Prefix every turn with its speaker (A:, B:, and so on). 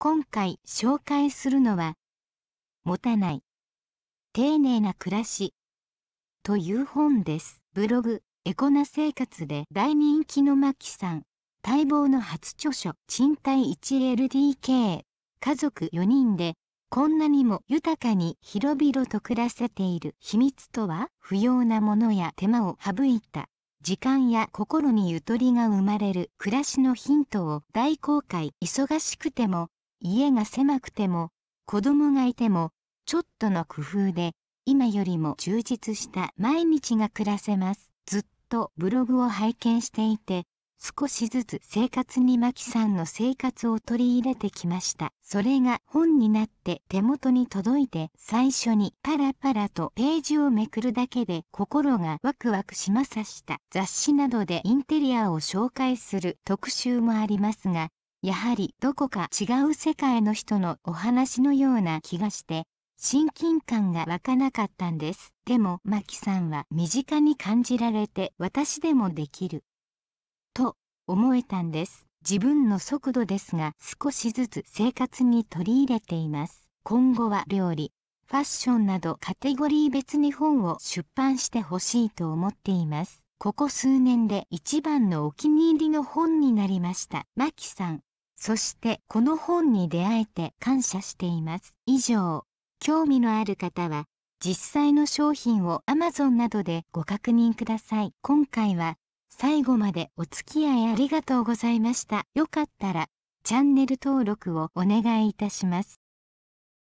A: 今回紹介するのは持たない丁寧な暮らしという本ですブログエコな生活で大人気のマキさん待望の初著書賃貸 1LDK 家族4人でこんなにも豊かに広々と暮らせている秘密とは不要なものや手間を省いた時間や心にゆとりが生まれる暮らしのヒントを大公開忙しくても家が狭くても子供がいてもちょっとの工夫で今よりも充実した毎日が暮らせますずっとブログを拝見していて少しずつ生活にマキさんの生活を取り入れてきましたそれが本になって手元に届いて最初にパラパラとページをめくるだけで心がワクワクしまさした雑誌などでインテリアを紹介する特集もありますがやはりどこか違う世界の人のお話のような気がして親近感が湧かなかったんですでもマキさんは身近に感じられて私でもできると思えたんです自分の速度ですが少しずつ生活に取り入れています今後は料理ファッションなどカテゴリー別に本を出版してほしいと思っていますここ数年で一番のお気に入りの本になりました。マキさん、そしてこの本に出会えて感謝しています。以上、興味のある方は実際の商品を Amazon などでご確認ください。今回は最後までお付き合いありがとうございました。よかったらチャンネル登録をお願いいたします。